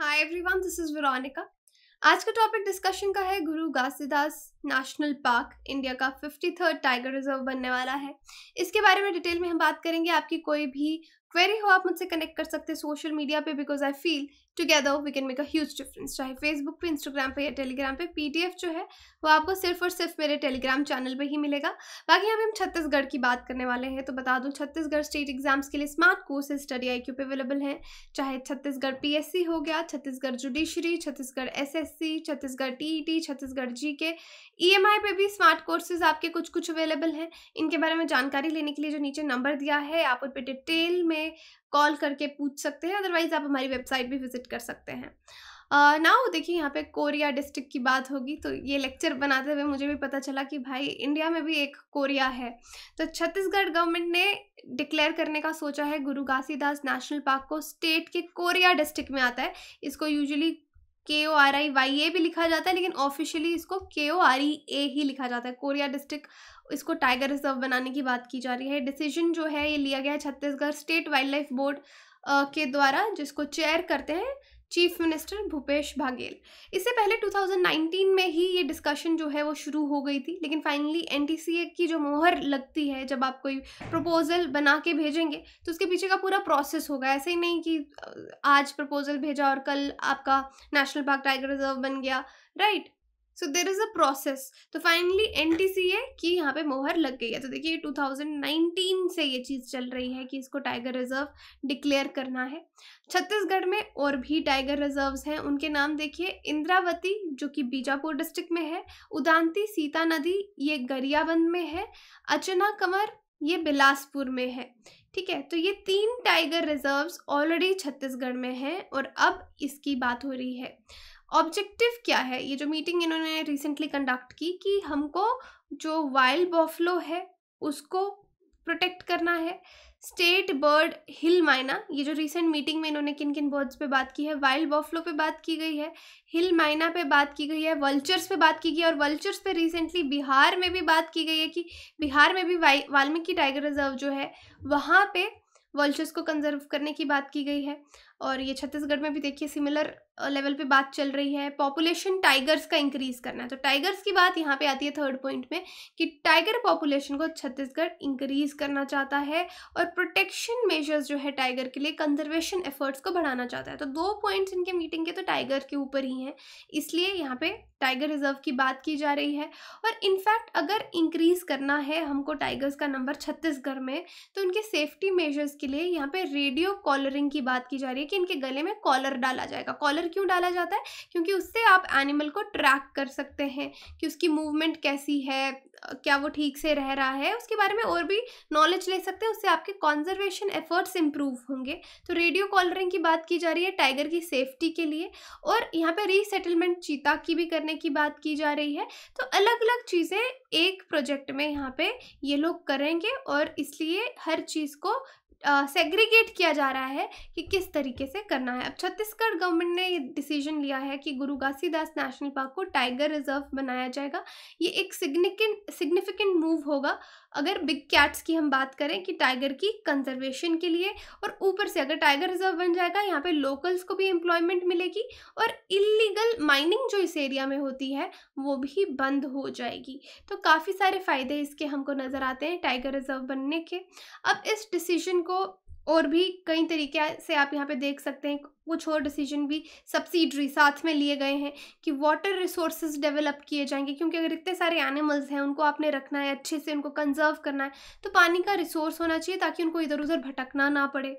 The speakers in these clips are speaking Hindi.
hi everyone this is Veronica आज का टॉपिक डिस्कशन का है Guru Ghasidas national park India का फिफ्टी थर्ड टाइगर रिजर्व बनने वाला है इसके बारे में डिटेल में हम बात करेंगे आपकी कोई भी क्वेरी हो आप मुझसे कनेक्ट कर सकते हैं सोशल मीडिया पे because I feel together we can make a huge difference चाहे फेसबुक पे इंस्टाग्राम पे या टेलीग्राम पे पीडीएफ जो है वो आपको सिर्फ और सिर्फ मेरे टेलीग्राम चैनल पे ही मिलेगा बाकी अभी हम छत्तीसगढ़ की बात करने वाले हैं तो बता दूँ छत्तीसगढ़ स्टेट एग्जाम्स के लिए स्मार्ट कोर्सेज स्टडी आई पे अवेलेबल हैं चाहे छत्तीसगढ़ पी हो गया Chhattisgarh judiciary Chhattisgarh S Chhattisgarh T e Chhattisgarh G K ई पे भी स्मार्ट कोर्सेज आपके कुछ कुछ अवेलेबल हैं इनके बारे में जानकारी लेने के लिए जो नीचे नंबर दिया है आप उन पर डिटेल में कॉल करके पूछ सकते हैं अदरवाइज आप हमारी वेबसाइट भी विजिट कर सकते हैं नाउ देखिए यहाँ पे कोरिया डिस्ट्रिक्ट की बात होगी तो ये लेक्चर बनाते हुए मुझे भी पता चला कि भाई इंडिया में भी एक कोरिया है तो छत्तीसगढ़ गवर्नमेंट ने डिक्लेयर करने का सोचा है गुरु घासीदास नेशनल पार्क को स्टेट के कोरिया डिस्ट्रिक्ट में आता है इसको यूजुअली के ओ आर आई वाई ए भी लिखा जाता है लेकिन ऑफिशियली इसको के ओ आर ई ए ही लिखा जाता है कोरिया डिस्ट्रिक्ट इसको टाइगर रिजर्व बनाने की बात की जा रही है डिसीजन जो है ये लिया गया है Chhattisgarh state wildlife board के द्वारा जिसको चेयर करते हैं चीफ मिनिस्टर भूपेश बघेल इससे पहले 2019 में ही ये डिस्कशन जो है वो शुरू हो गई थी लेकिन फाइनली एन की जो मोहर लगती है जब आप कोई प्रपोज़ल बना के भेजेंगे तो उसके पीछे का पूरा प्रोसेस होगा ऐसे ही नहीं कि आज प्रपोज़ल भेजा और कल आपका नेशनल पार्क टाइगर रिजर्व बन गया right so there is a process तो finally N T C A की यहाँ पे मोहर लग गई है तो देखिए 2019 से ये चीज़ चल रही है कि इसको टाइगर रिजर्व डिक्लेयर करना है छत्तीसगढ़ में और भी टाइगर रिजर्व्स हैं उनके नाम देखिए इंद्रावती जो कि बीजापुर डिस्ट्रिक्ट में है उदांती सीता नदी ये गरियाबंद में है अचना कंवर ये बिलासपुर में है ठीक है तो ये तीन टाइगर रिजर्व्स ऑलरेडी छत्तीसगढ़ में हैं और अब इसकी बात हो रही है ऑब्जेक्टिव क्या है ये जो मीटिंग इन्होंने रिसेंटली कंडक्ट की कि हमको जो वाइल्ड बॉफलो है उसको प्रोटेक्ट करना है स्टेट बर्ड हिल माइना ये जो रिसेंट मीटिंग में इन्होंने किन किन बर्ड्स पे बात की है वाइल्ड बॉफलो पे बात की गई है हिल माइना पे बात की गई है वल्चर्स पे बात की गई है और वल्चर्स पे रिसेंटली बिहार में भी बात की गई है कि बिहार में भी वाल्मीकि टाइगर रिजर्व जो है वहाँ पे वल्चर्स को कंजर्व करने की बात की गई है और ये छत्तीसगढ़ में भी देखिए सिमिलर लेवल पे बात चल रही है पॉपुलेशन टाइगर्स का इंक्रीज करना है तो टाइगर्स की बात यहाँ पे आती है थर्ड पॉइंट में कि टाइगर पॉपुलेशन को छत्तीसगढ़ इंक्रीज करना चाहता है और प्रोटेक्शन मेजर्स जो है टाइगर के लिए कंजर्वेशन एफर्ट्स को बढ़ाना चाहता है तो दो पॉइंट्स इनके मीटिंग के तो टाइगर के ऊपर ही हैं इसलिए यहाँ पे टाइगर रिजर्व की बात की जा रही है और इनफैक्ट अगर इंक्रीज करना है हमको टाइगर्स का नंबर छत्तीसगढ़ में तो उनके सेफ्टी मेजर्स के लिए यहाँ पे रेडियो कॉलरिंग की बात की जा रही है कि इनके गले में कॉलर डाला जाएगा कॉलर कलर क्यों डाला जाता है क्योंकि उससे आप एनिमल को ट्रैक कर सकते हैं कि उसकी मूवमेंट कैसी है क्या वो ठीक से रह रहा है उसके बारे में और भी नॉलेज ले सकते हैं उससे आपके कॉन्जर्वेशन एफर्ट्स इंप्रूव होंगे तो रेडियो कॉलरिंग की बात की जा रही है टाइगर की सेफ्टी के लिए और यहाँ पे रीसेटलमेंट चीता की भी करने की बात की जा रही है तो अलग अलग चीज़ें एक प्रोजेक्ट में यहाँ पे ये लोग करेंगे और इसलिए हर चीज़ को सेग्रीगेट किया जा रहा है कि किस तरीके से करना है अब छत्तीसगढ़ गवर्नमेंट ने ये डिसीजन लिया है कि गुरु घासीदास नेशनल पार्क को टाइगर रिजर्व बनाया जाएगा ये एक सिग्निकेंट सिग्निफिकेंट मूव होगा अगर बिग कैट्स की हम बात करें कि टाइगर की कंजर्वेशन के लिए और ऊपर से अगर टाइगर रिजर्व बन जाएगा यहाँ पे लोकल्स को भी एम्प्लॉयमेंट मिलेगी और इलीगल माइनिंग जो इस एरिया में होती है वो भी बंद हो जाएगी तो काफ़ी सारे फ़ायदे इसके हमको नज़र आते हैं टाइगर रिजर्व बनने के अब इस डिसीजन को और भी कई तरीके से आप यहाँ पे देख सकते हैं कुछ और डिसीजन भी सब्सिडरी साथ में लिए गए हैं कि वाटर रिसोर्स डेवलप किए जाएंगे क्योंकि अगर इतने सारे एनिमल्स हैं उनको आपने रखना है अच्छे से उनको कंजर्व करना है तो पानी का रिसोर्स होना चाहिए ताकि उनको इधर उधर भटकना ना पड़े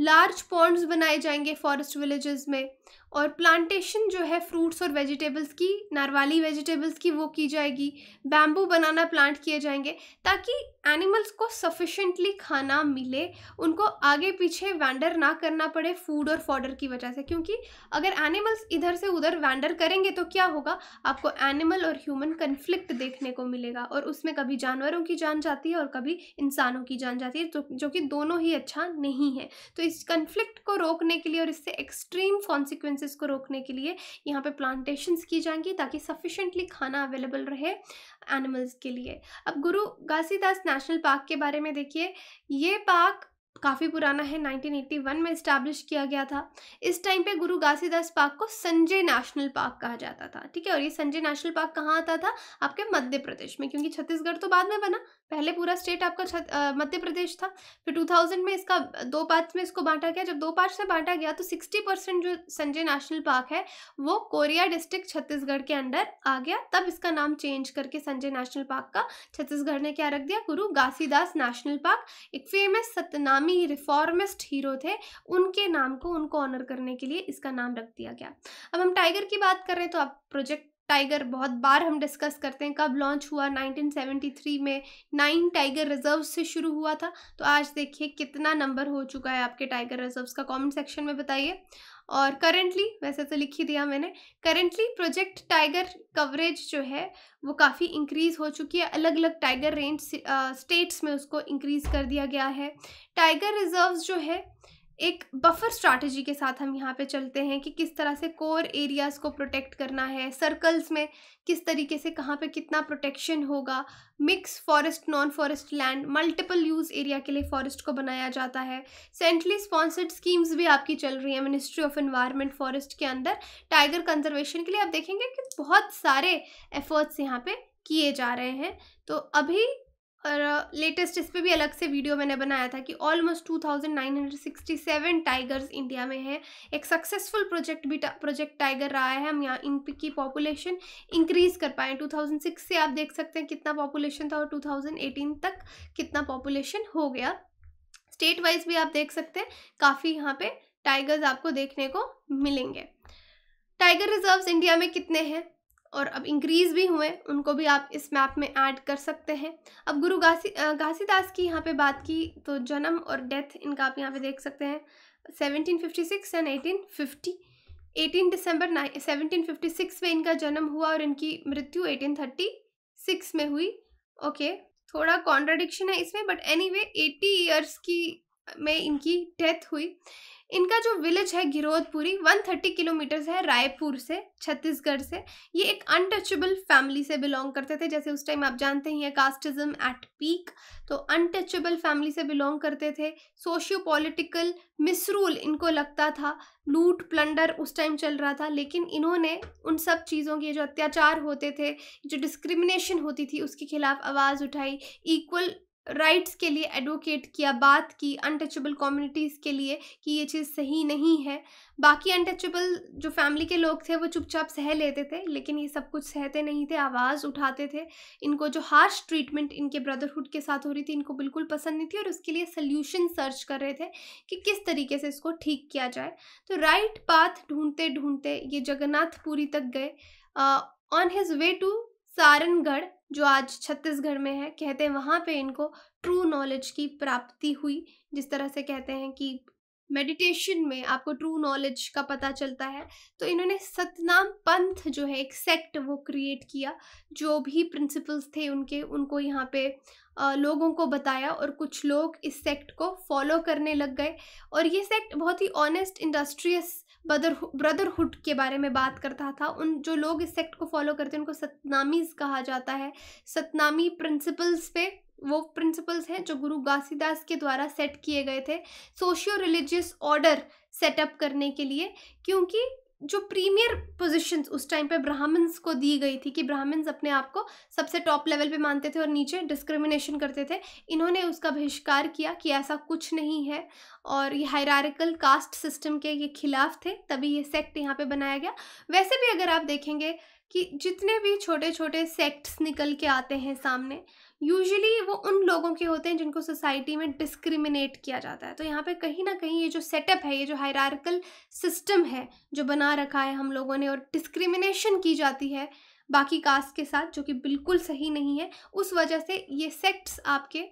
लार्ज पॉन्ड्स बनाए जाएंगे फॉरेस्ट विलेजेस में और प्लांटेशन जो है फ्रूट्स और वेजिटेबल्स की नारवाली वेजिटेबल्स की वो की जाएगी बैम्बू बनाना प्लांट किए जाएंगे ताकि एनिमल्स को सफिशेंटली खाना मिले उनको आगे पीछे वैंडर ना करना पड़े फूड और फॉडर की वजह से क्योंकि अगर एनिमल्स इधर से उधर वैंडर करेंगे तो क्या होगा आपको एनिमल और ह्यूमन कन्फ्लिक्ट देखने को मिलेगा और उसमें कभी जानवरों की जान जाती है और कभी इंसानों की जान जाती है जो, तो जो कि दोनों ही अच्छा नहीं है तो तो इस कन्फ्लिक्ट को रोकने के लिए और इससे एक्सट्रीम कॉन्सिक्वेंसेस को रोकने के लिए यहाँ पे प्लांटेशंस की जाएंगी ताकि सफिशेंटली खाना अवेलेबल रहे एनिमल्स के लिए अब गुरु घासीदास नेशनल पार्क के बारे में देखिए ये पार्क काफ़ी पुराना है 1981 में इस्टेब्लिश किया गया था इस टाइम पे गुरु घासीदास पार्क को संजय नेशनल पार्क कहा जाता था ठीक है और ये संजय नेशनल पार्क कहाँ आता था आपके मध्य प्रदेश में क्योंकि छत्तीसगढ़ तो बाद में बना पहले पूरा स्टेट आपका मध्य प्रदेश था फिर 2000 में इसका दो पार्ट में इसको बांटा गया जब दो पार्ट से बांटा गया तो 60 परसेंट जो संजय नेशनल पार्क है वो कोरिया डिस्ट्रिक्ट छत्तीसगढ़ के अंडर आ गया तब इसका नाम चेंज करके संजय नेशनल पार्क का छत्तीसगढ़ ने क्या रख दिया गुरु घासीदास नेशनल पार्क एक फेमस सतनामी रिफॉर्मिस्ट हीरो थे उनके नाम को उनको ऑनर करने के लिए इसका नाम रख दिया गया अब हम टाइगर की बात कर रहे हैं तो आप प्रोजेक्ट टाइगर बहुत बार हम डिस्कस करते हैं कब लॉन्च हुआ 1973 में नाइन टाइगर रिजर्व से शुरू हुआ था तो आज देखिए कितना नंबर हो चुका है आपके टाइगर रिजर्व्स का कमेंट सेक्शन में बताइए और करेंटली वैसे तो लिख ही दिया मैंने करेंटली प्रोजेक्ट टाइगर कवरेज जो है वो काफ़ी इंक्रीज़ हो चुकी है अलग अलग टाइगर रेंज स्टेट्स में उसको इंक्रीज़ कर दिया गया है टाइगर रिज़र्व जो है एक बफर स्ट्रैटेजी के साथ हम यहाँ पे चलते हैं कि किस तरह से कोर एरियाज़ को प्रोटेक्ट करना है सर्कल्स में किस तरीके से कहाँ पे कितना प्रोटेक्शन होगा mix forest non forest land multiple use area के लिए फॉरेस्ट को बनाया जाता है सेंट्रली स्पॉन्सर्ड स्कीम्स भी आपकी चल रही है मिनिस्ट्री ऑफ इन्वायरमेंट फॉरेस्ट के अंदर टाइगर कंजर्वेशन के लिए आप देखेंगे कि बहुत सारे एफर्ट्स यहाँ पर किए जा रहे हैं तो अभी और लेटेस्ट इस पर भी अलग से वीडियो मैंने बनाया था कि ऑलमोस्ट 2967 टाइगर्स इंडिया में हैं एक सक्सेसफुल प्रोजेक्ट भी प्रोजेक्ट टाइगर रहा है हम यहाँ इन की पॉपुलेशन इंक्रीज़ कर पाए 2006 से आप देख सकते हैं कितना पॉपुलेशन था और 2018 तक कितना पॉपुलेशन हो गया स्टेट वाइज भी आप देख सकते हैं काफ़ी यहाँ पे टाइगर्स आपको देखने को मिलेंगे टाइगर रिजर्व्स इंडिया में कितने हैं और अब इंक्रीज़ भी हुए उनको भी आप इस मैप में ऐड कर सकते हैं अब गुरु घासी घासीदास की यहाँ पे बात की तो जन्म और डेथ इनका आप यहाँ पे देख सकते हैं 1756 एंड 1850 18 दिसंबर 1756 में इनका जन्म हुआ और इनकी मृत्यु 1836 में हुई ओके okay, थोड़ा कॉन्ट्राडिक्शन है इसमें बट एनी वे की में इनकी डेथ हुई इनका जो विलेज है घिरोधपुरी 130 किलोमीटर है रायपुर से छत्तीसगढ़ से ये एक अनटचेबल फैमिली से बिलोंग करते थे जैसे उस टाइम आप जानते ही हैं कास्टिज्म एट पीक तो अनटचेबल फैमिली से बिलोंग करते थे सोशियो पॉलिटिकल मिसरूल इनको लगता था लूट प्लंडर उस टाइम चल रहा था लेकिन इन्होंने उन सब चीज़ों के जो अत्याचार होते थे जो डिस्क्रिमिनेशन होती थी उसके खिलाफ आवाज़ उठाई इक्वल राइट्स के लिए एडवोकेट किया बात की अनटचेबल कम्युनिटीज़ के लिए कि ये चीज़ सही नहीं है बाकी अनटचेबल जो फैमिली के लोग थे वो चुपचाप सह लेते थे लेकिन ये सब कुछ सहते नहीं थे आवाज़ उठाते थे इनको जो हार्श ट्रीटमेंट इनके ब्रदरहुड के साथ हो रही थी इनको बिल्कुल पसंद नहीं थी और उसके लिए सल्यूशन सर्च कर रहे थे कि किस तरीके से इसको ठीक किया जाए तो राइट पाथ ढूंढते ढूंढते ये जगन्नाथपुरी तक गए on his way to Sarangarh जो आज छत्तीसगढ़ में है कहते हैं वहाँ पे इनको ट्रू नॉलेज की प्राप्ति हुई जिस तरह से कहते हैं कि मेडिटेशन में आपको ट्रू नॉलेज का पता चलता है तो इन्होंने सतनाम पंथ जो है एक सेक्ट वो क्रिएट किया जो भी प्रिंसिपल्स थे उनके उनको यहाँ पे लोगों को बताया और कुछ लोग इस सेक्ट को फॉलो करने लग गए और ये सेक्ट बहुत ही ऑनेस्ट इंडस्ट्रियस ब्रदर ब्रदरहुड के बारे में बात करता था उन जो लोग इस सेक्ट को फॉलो करते हैं उनको सतनामीज कहा जाता है सतनामी प्रिंसिपल्स पे वो प्रिंसिपल्स हैं जो गुरु घासीदास के द्वारा सेट किए गए थे सोशियो रिलीजियस ऑर्डर सेटअप करने के लिए क्योंकि जो प्रीमियर पोजीशंस उस टाइम पे ब्राह्मण्स को दी गई थी कि ब्राह्मण्स अपने आप को सबसे टॉप लेवल पे मानते थे और नीचे डिस्क्रिमिनेशन करते थे इन्होंने उसका बहिष्कार किया कि ऐसा कुछ नहीं है और ये हायरारिकल कास्ट सिस्टम के ये खिलाफ थे तभी ये सेक्ट यहाँ पे बनाया गया वैसे भी अगर आप देखेंगे कि जितने भी छोटे छोटे सेक्ट्स निकल के आते हैं सामने यूजुअली वो उन लोगों के होते हैं जिनको सोसाइटी में डिस्क्रिमिनेट किया जाता है तो यहाँ पे कहीं ना कहीं ये जो सेटअप है ये जो हायरार्कल सिस्टम है जो बना रखा है हम लोगों ने और डिस्क्रिमिनेशन की जाती है बाकी कास्ट के साथ जो कि बिल्कुल सही नहीं है उस वजह से ये सेक्ट्स आपके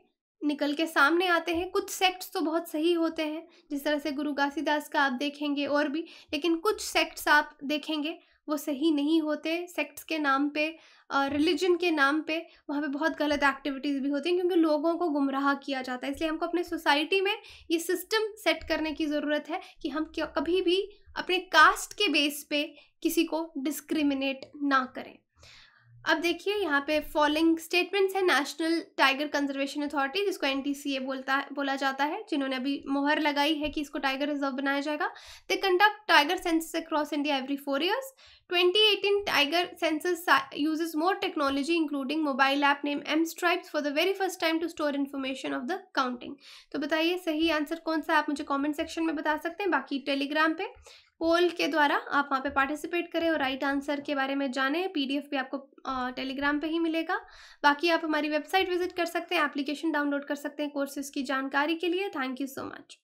निकल के सामने आते हैं कुछ सेक्ट्स तो बहुत सही होते हैं जिस तरह से गुरु घासीदास का आप देखेंगे और भी लेकिन कुछ सेक्ट्स आप देखेंगे वो सही नहीं होते सेक्ट्स के नाम पे रिलीजन के नाम पे वहाँ पे बहुत गलत एक्टिविटीज़ भी होती हैं क्योंकि लोगों को गुमराह किया जाता है इसलिए हमको अपने सोसाइटी में ये सिस्टम सेट करने की ज़रूरत है कि हम कभी भी अपने कास्ट के बेस पे किसी को डिस्क्रिमिनेट ना करें अब देखिए यहाँ पे फॉलोइंग स्टेटमेंट्स है नेशनल टाइगर कंजर्वेशन अथॉरिटी जिसको एन बोलता है बोला जाता है जिन्होंने अभी मोहर लगाई है कि इसको टाइगर रिजर्व बनाया जाएगा they conduct tiger census across India every four years 2018 tiger census uses more technology including mobile app name M stripes for the very first time to store information of the counting तो बताइए सही आंसर कौन सा आप मुझे कॉमेंट सेक्शन में बता सकते हैं बाकी टेलीग्राम पे पोल के द्वारा आप वहाँ पे पार्टिसिपेट करें और राइट आंसर के बारे में जानें पीडीएफ भी आपको टेलीग्राम पे ही मिलेगा बाकी आप हमारी वेबसाइट विजिट कर सकते हैं एप्लीकेशन डाउनलोड कर सकते हैं कोर्सेज की जानकारी के लिए थैंक यू सो मच